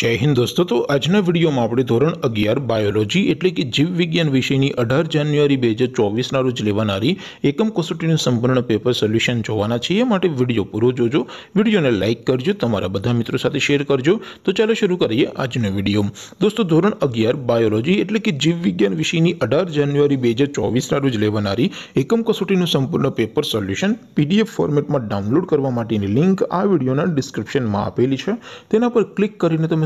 जय हिंद दोस्तों तो आज ने वीडियो मा आपले ધોરણ 11 बायोलॉजी એટલે કે જીવવિજ્ઞાન વિષયની 18 જાન્યુઆરી 2024 ના રોજ લેવાણારી એકમ કસોટીનું સંપૂર્ણ પેપર સોલ્યુશન જોવાના છે માટે વિડિયો પૂરો જોજો વિડિયોને લાઈક કરજો તમારા બધા મિત્રો સાથે શેર કરજો તો ચાલો શરૂ કરીએ આજનો વિડિયો दोस्तों ધોરણ 11 बायोलॉजी એટલે કે જીવવિજ્ઞાન વિષયની 18 જાન્યુઆરી 2024 ના રોજ લેવાણારી એકમ કસોટીનું સંપૂર્ણ પેપર સોલ્યુશન PDF ફોર્મેટમાં ડાઉનલોડ કરવા માટેની લિંક આ વિડિયોના ડિસ્ક્રિપ્શનમાં આપેલી છે તેના પર ક્લિક કરીને તો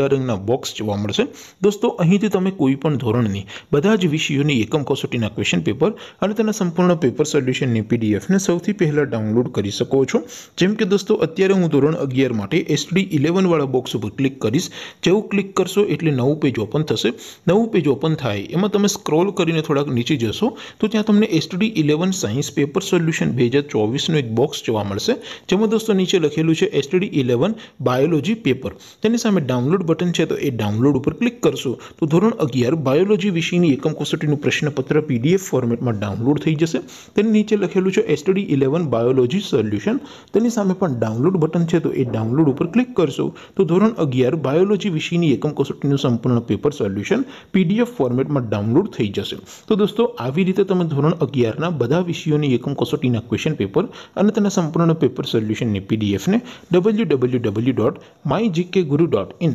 લોડિંગનો બોક્સ જોવા મળશે દોસ્તો અહીંથી તમે કોઈપણ ધોરણની બધા જ વિષયોની એકમ કોસોટીના ક્વેશ્ચન પેપર અને તેના સંપૂર્ણ પેપર સોલ્યુશનની પીડીએફને સૌથી પહેલા ડાઉનલોડ કરી શકો છો જેમ કે દોસ્તો અત્યારે હું ધોરણ 11 માટે STD 11 વાળો બોક્સ ઉપર ક્લિક કરીશ જેવું ક્લિક કરશો એટલે નવું પેજ ઓપન થશે નવું પેજ ઓપન થાય એમાં તમે સ્ક્રોલ કરીને થોડક નીચે જશો તો ત્યાં તમને STD 11 સાયન્સ પેપર સોલ્યુશન 2024 નો એક બોક્સ જોવા મળશે જેમાં દોસ્તો નીચે લખેલું છે STD 11 બાયોલોજી પેપર્સ તેની સાથે અમે ડાઉનલોડ બટન છે તો એ ડાઉનલોડ ઉપર ક્લિક કરશું તો ધોરણ 11 બાયોલોજી વિષયની એકમ કસોટીનું પ્રશ્નપત્ર પીડીએફ ફોર્મેટમાં ડાઉનલોડ થઈ જશે તેની નીચે લખેલું છે STD 11 બાયોલોજી સોલ્યુશન તેની સામે પણ ડાઉનલોડ બટન છે તો એ ડાઉનલોડ ઉપર ક્લિક કરશું તો ધોરણ 11 બાયોલોજી વિષયની એકમ કસોટીનું સંપૂર્ણ પેપર સોલ્યુશન પીડીએફ ફોર્મેટમાં ડાઉનલોડ થઈ જશે તો દોસ્તો આવી રીતે તમે ધોરણ 11 ના બધા વિષયોની એકમ કસોટીના ક્વેશ્ચન પેપર અને તેના સંપૂર્ણ પેપર સોલ્યુશન ને પીડીએફ ને www.mygkguru.in